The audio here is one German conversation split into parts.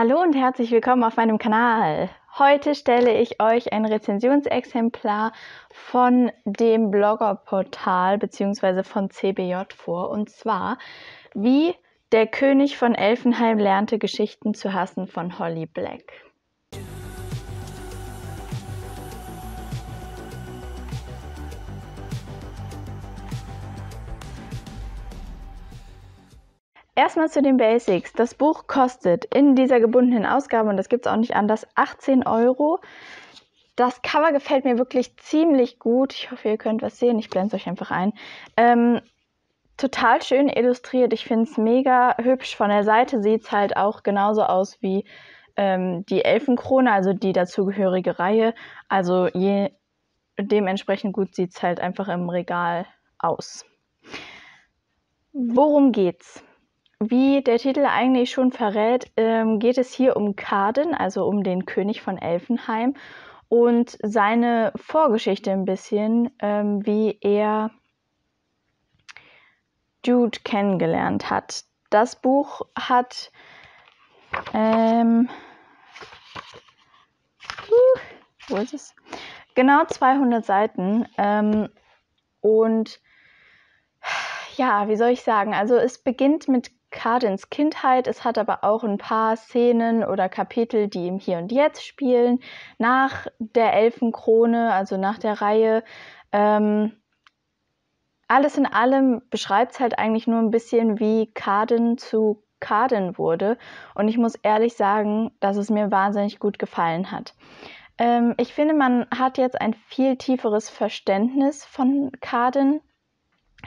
Hallo und herzlich willkommen auf meinem Kanal. Heute stelle ich euch ein Rezensionsexemplar von dem Bloggerportal bzw. von CBJ vor. Und zwar, wie der König von Elfenheim lernte Geschichten zu hassen von Holly Black. Erstmal zu den Basics. Das Buch kostet in dieser gebundenen Ausgabe, und das gibt es auch nicht anders, 18 Euro. Das Cover gefällt mir wirklich ziemlich gut. Ich hoffe, ihr könnt was sehen. Ich blende es euch einfach ein. Ähm, total schön illustriert. Ich finde es mega hübsch. Von der Seite sieht es halt auch genauso aus wie ähm, die Elfenkrone, also die dazugehörige Reihe. Also je, dementsprechend gut sieht es halt einfach im Regal aus. Worum geht's? Wie der Titel eigentlich schon verrät, ähm, geht es hier um Kaden, also um den König von Elfenheim und seine Vorgeschichte ein bisschen, ähm, wie er Jude kennengelernt hat. Das Buch hat ähm, uh, wo ist es? Genau 200 Seiten ähm, und ja, wie soll ich sagen? Also es beginnt mit Cardins Kindheit. Es hat aber auch ein paar Szenen oder Kapitel, die im Hier und Jetzt spielen, nach der Elfenkrone, also nach der Reihe. Ähm, alles in allem beschreibt es halt eigentlich nur ein bisschen, wie Cardin zu Cardin wurde. Und ich muss ehrlich sagen, dass es mir wahnsinnig gut gefallen hat. Ähm, ich finde, man hat jetzt ein viel tieferes Verständnis von Cardin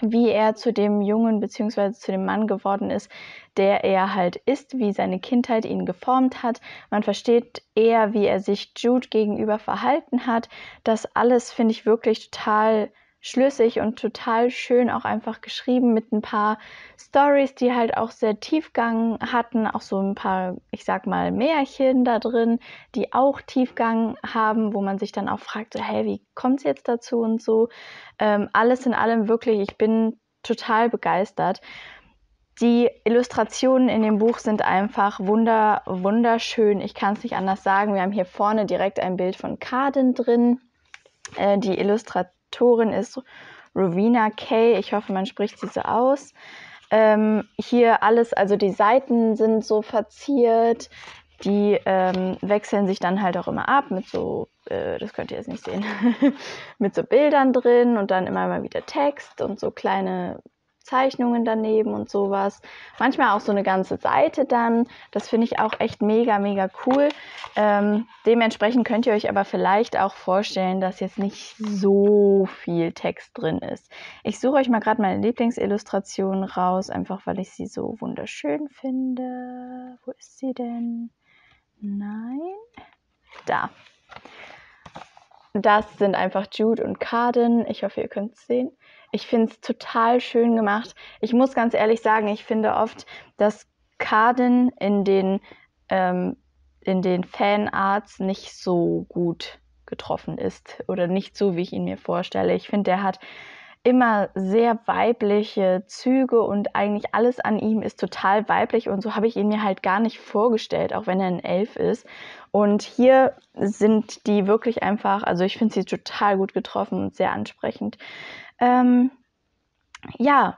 wie er zu dem Jungen bzw. zu dem Mann geworden ist, der er halt ist, wie seine Kindheit ihn geformt hat. Man versteht eher, wie er sich Jude gegenüber verhalten hat. Das alles finde ich wirklich total schlüssig und total schön auch einfach geschrieben mit ein paar Stories, die halt auch sehr Tiefgang hatten, auch so ein paar, ich sag mal, Märchen da drin, die auch Tiefgang haben, wo man sich dann auch fragt, so, hey, wie kommt es jetzt dazu und so. Ähm, alles in allem wirklich, ich bin total begeistert. Die Illustrationen in dem Buch sind einfach wunder, wunderschön. Ich kann es nicht anders sagen. Wir haben hier vorne direkt ein Bild von Kaden drin. Äh, die Illustrationen Autorin ist Rowena Kay. Ich hoffe, man spricht sie so aus. Ähm, hier alles, also die Seiten sind so verziert, die ähm, wechseln sich dann halt auch immer ab mit so, äh, das könnt ihr jetzt nicht sehen, mit so Bildern drin und dann immer mal wieder Text und so kleine Zeichnungen daneben und sowas. Manchmal auch so eine ganze Seite dann. Das finde ich auch echt mega, mega cool. Ähm, dementsprechend könnt ihr euch aber vielleicht auch vorstellen, dass jetzt nicht so viel Text drin ist. Ich suche euch mal gerade meine Lieblingsillustration raus, einfach weil ich sie so wunderschön finde. Wo ist sie denn? Nein. Da. Das sind einfach Jude und Carden. Ich hoffe, ihr könnt es sehen. Ich finde es total schön gemacht. Ich muss ganz ehrlich sagen, ich finde oft, dass Kaden in den, ähm, in den Fanarts nicht so gut getroffen ist oder nicht so, wie ich ihn mir vorstelle. Ich finde, der hat immer sehr weibliche Züge und eigentlich alles an ihm ist total weiblich und so habe ich ihn mir halt gar nicht vorgestellt, auch wenn er ein Elf ist. Und hier sind die wirklich einfach, also ich finde sie total gut getroffen und sehr ansprechend. Ähm, ja,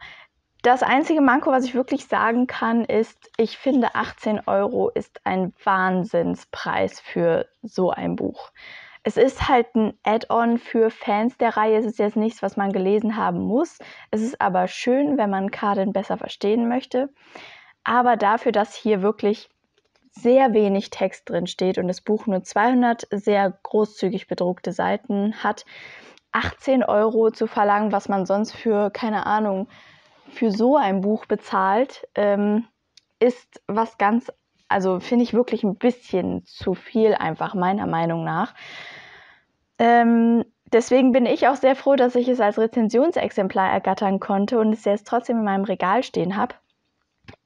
das einzige Manko, was ich wirklich sagen kann, ist, ich finde 18 Euro ist ein Wahnsinnspreis für so ein Buch. Es ist halt ein Add-on für Fans der Reihe. Es ist jetzt nichts, was man gelesen haben muss. Es ist aber schön, wenn man Kaden besser verstehen möchte. Aber dafür, dass hier wirklich sehr wenig Text drin steht und das Buch nur 200 sehr großzügig bedruckte Seiten hat, 18 Euro zu verlangen, was man sonst für, keine Ahnung, für so ein Buch bezahlt, ähm, ist was ganz also finde ich wirklich ein bisschen zu viel einfach meiner Meinung nach. Ähm, deswegen bin ich auch sehr froh, dass ich es als Rezensionsexemplar ergattern konnte und es jetzt trotzdem in meinem Regal stehen habe.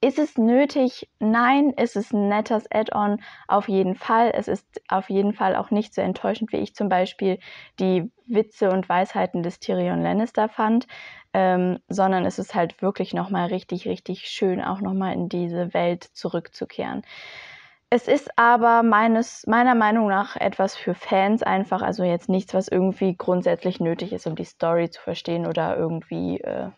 Ist es nötig? Nein. Ist es ein nettes Add-on? Auf jeden Fall. Es ist auf jeden Fall auch nicht so enttäuschend, wie ich zum Beispiel die Witze und Weisheiten des Tyrion Lannister fand, ähm, sondern es ist halt wirklich nochmal richtig, richtig schön, auch nochmal in diese Welt zurückzukehren. Es ist aber meines, meiner Meinung nach etwas für Fans einfach, also jetzt nichts, was irgendwie grundsätzlich nötig ist, um die Story zu verstehen oder irgendwie äh,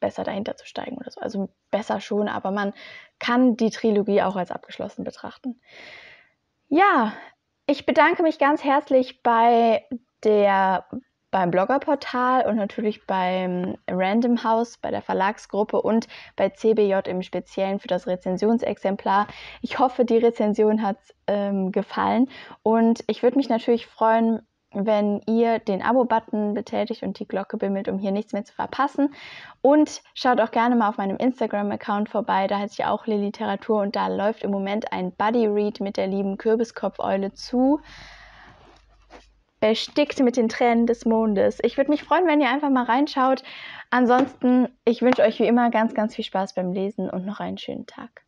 besser dahinter zu steigen oder so. Also besser schon, aber man kann die Trilogie auch als abgeschlossen betrachten. Ja, ich bedanke mich ganz herzlich bei der, beim Bloggerportal und natürlich beim Random House, bei der Verlagsgruppe und bei CBJ im Speziellen für das Rezensionsexemplar. Ich hoffe, die Rezension hat ähm, gefallen und ich würde mich natürlich freuen, wenn ihr den Abo-Button betätigt und die Glocke bimmelt, um hier nichts mehr zu verpassen. Und schaut auch gerne mal auf meinem Instagram-Account vorbei, da heißt ja auch Lilly Literatur und da läuft im Moment ein Buddy-Read mit der lieben Kürbiskopfeule zu. Bestickt mit den Tränen des Mondes. Ich würde mich freuen, wenn ihr einfach mal reinschaut. Ansonsten, ich wünsche euch wie immer ganz, ganz viel Spaß beim Lesen und noch einen schönen Tag.